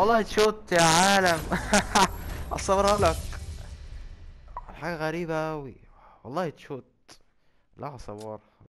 والله تشوت يا عالم اصبر لك حاجه غريبه اوي والله تشوت لا صور